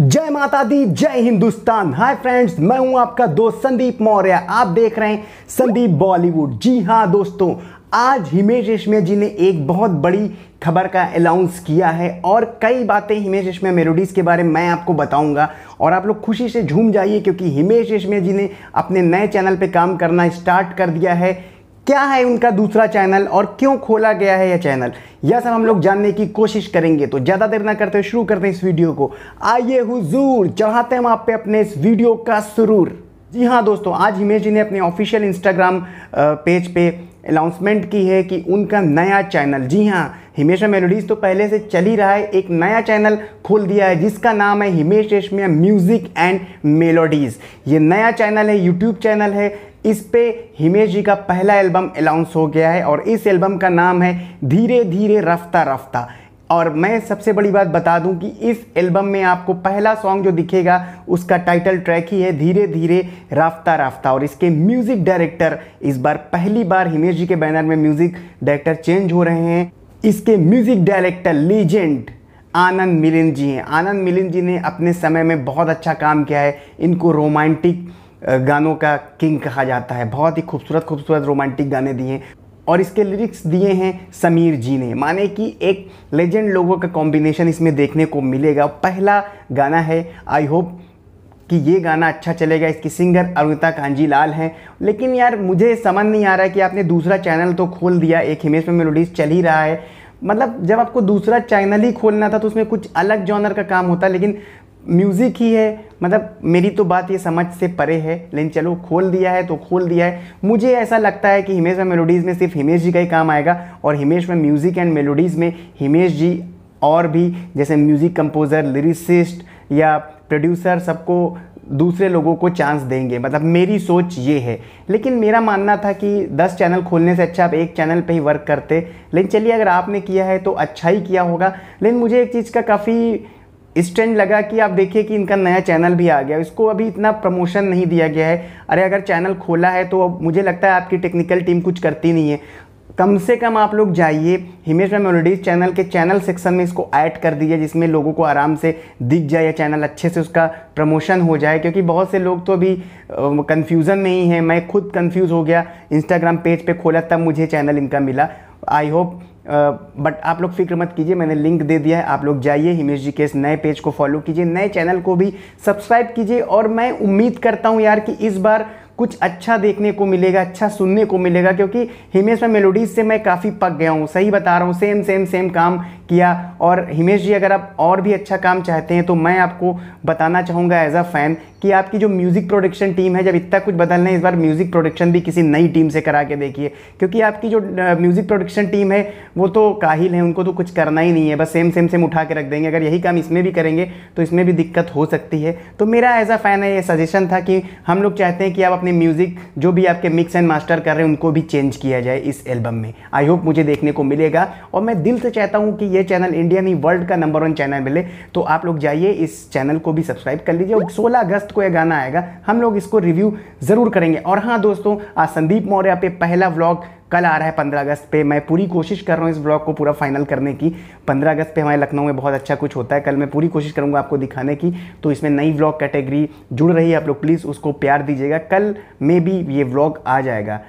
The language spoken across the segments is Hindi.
जय माता दी जय हिंदुस्तान हाय फ्रेंड्स मैं हूं आपका दोस्त संदीप मौर्य आप देख रहे हैं संदीप बॉलीवुड जी हाँ दोस्तों आज हिमेश रेशमिया जी ने एक बहुत बड़ी खबर का अनाउंस किया है और कई बातें हिमेश रेशमिया मेलोडीज़ के बारे में मैं आपको बताऊंगा और आप लोग खुशी से झूम जाइए क्योंकि हिमेश रेशमिया जी ने अपने नए चैनल पे काम करना स्टार्ट कर दिया है क्या है उनका दूसरा चैनल और क्यों खोला गया है यह चैनल यह सब हम लोग जानने की कोशिश करेंगे तो ज़्यादा देर ना करते शुरू करते हैं इस वीडियो को आइए हुजूर चढ़ाते हम आप पे अपने इस वीडियो का सुरूर जी हाँ दोस्तों आज हिमेश जी ने अपने ऑफिशियल इंस्टाग्राम पेज पे अनाउंसमेंट की है कि उनका नया चैनल जी हाँ हिमेशा मेलोडीज़ तो पहले से चल ही रहा है एक नया चैनल खोल दिया है जिसका नाम है Himesh Reshammiya music and melodies ये नया चैनल है यूट्यूब चैनल है इस पे हिमेश जी का पहला एल्बम अनाउंस हो गया है और इस एल्बम का नाम है धीरे धीरे रफ्ता रफ्ता और मैं सबसे बड़ी बात बता दूं कि इस एल्बम में आपको पहला सॉन्ग जो दिखेगा उसका टाइटल ट्रैक ही है धीरे धीरे राफ्ता राफ्ता और इसके म्यूज़िक डायरेक्टर इस बार पहली बार हिमेश जी के बैनर में म्यूज़िक डायरेक्टर चेंज हो रहे हैं इसके music director legend Anand Milind ji हैं आनंद मिलिंद जी ने अपने समय में बहुत अच्छा काम किया है इनको रोमांटिक गानों का किंग कहा जाता है बहुत ही खूबसूरत खूबसूरत रोमांटिक गाने दिए हैं और इसके लिरिक्स दिए हैं समीर जी ने माने कि एक लेजेंड लोगों का कॉम्बिनेशन इसमें देखने को मिलेगा पहला गाना है आई होप कि ये गाना अच्छा चलेगा इसकी सिंगर अरुणिता लाल हैं लेकिन यार मुझे समझ नहीं आ रहा है कि आपने दूसरा चैनल तो खोल दिया एक हिमेश में मेलोडीज चल ही रहा है मतलब जब आपको दूसरा चैनल ही खोलना था तो उसमें कुछ अलग जॉनर का काम होता लेकिन म्यूज़िक ही है मतलब मेरी तो बात ये समझ से परे है लेकिन चलो खोल दिया है तो खोल दिया है मुझे ऐसा लगता है कि हिमेश में मेलोडीज़ में सिर्फ हिमेश जी का ही काम आएगा और हिमेश में म्यूज़िक एंड मेलोडीज़ में हिमेश जी और भी जैसे म्यूज़िक कंपोज़र लिरिसिस्ट या प्रोड्यूसर सबको दूसरे लोगों को चांस देंगे मतलब मेरी सोच ये है लेकिन मेरा मानना था कि दस चैनल खोलने से अच्छा आप एक चैनल पे ही वर्क करते लेकिन चलिए अगर आपने किया है तो अच्छा ही किया होगा लेकिन मुझे एक चीज़ का काफ़ी इस ट्रेंड लगा कि आप देखिए कि इनका नया चैनल भी आ गया इसको अभी इतना प्रमोशन नहीं दिया गया है अरे अगर चैनल खोला है तो मुझे लगता है आपकी टेक्निकल टीम कुछ करती नहीं है कम से कम आप लोग जाइए हिमेश मेमोरीज चैनल के चैनल सेक्शन में इसको ऐड कर दीजिए जिसमें लोगों को आराम से दिख जाए या चैनल अच्छे से उसका प्रमोशन हो जाए क्योंकि बहुत से लोग तो अभी कन्फ्यूज़न में ही हैं मैं खुद कन्फ्यूज़ हो गया इंस्टाग्राम पेज पे खोला तब मुझे चैनल इनका मिला आई होप बट आप लोग फिक्र मत कीजिए मैंने लिंक दे दिया है आप लोग जाइए हिमेश जी के इस नए पेज को फॉलो कीजिए नए चैनल को भी सब्सक्राइब कीजिए और मैं उम्मीद करता हूँ यार कि इस बार कुछ अच्छा देखने को मिलेगा अच्छा सुनने को मिलेगा क्योंकि हिमेश में मेलोडीज़ से मैं काफ़ी पक गया हूँ सही बता रहा हूँ सेम सेम सेम काम किया और हिमेश जी अगर आप और भी अच्छा काम चाहते हैं तो मैं आपको बताना चाहूँगा एज अ फ़ैन कि आपकी जो म्यूज़िक प्रोडक्शन टीम है जब इतना कुछ बदलना है इस बार म्यूज़िक प्रोडक्शन भी किसी नई टीम से करा के देखिए क्योंकि आपकी जो म्यूज़िक प्रोडक्शन टीम है वो तो काहिल है उनको तो कुछ करना ही नहीं है बस सेम सेम सेम उठा के रख देंगे अगर यही काम इसमें भी करेंगे तो इसमें भी दिक्कत हो सकती है तो मेरा एज अ फ़ैन है ये सजेशन था कि हम लोग चाहते हैं कि आप अपने आपने म्यूज़िक जो भी आपके मिक्स एंड मास्टर कर रहे हैं उनको भी चेंज किया जाए इस एल्बम में आई होप मुझे देखने को मिलेगा और मैं दिल से चाहता हूँ कि ये चैनल इंडिया नहीं वर्ल्ड का नंबर वन चैनल मिले तो आप लोग जाइए इस चैनल को भी सब्सक्राइब कर लीजिए और सोलह अगस्त को यह गाना आएगा हम लोग इसको रिव्यू ज़रूर करेंगे और हाँ दोस्तों आज संदीप मौर्य पे पहला व्लॉग कल आ रहा है पंद्रह अगस्त पे मैं पूरी कोशिश कर रहा हूँ इस ब्लॉग को पूरा फाइनल करने की पंद्रह अगस्त पे हमारे लखनऊ में बहुत अच्छा कुछ होता है कल मैं पूरी कोशिश करूँगा आपको दिखाने की तो इसमें नई ब्लॉग कैटेगरी जुड़ रही है आप लोग प्लीज़ उसको प्यार दीजिएगा कल में भी ये ब्लॉग आ जाएगा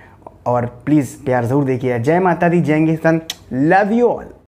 और प्लीज़ प्यार ज़रूर देखिएगा जय माता दी जय हिंदुस्तान लव यू ऑल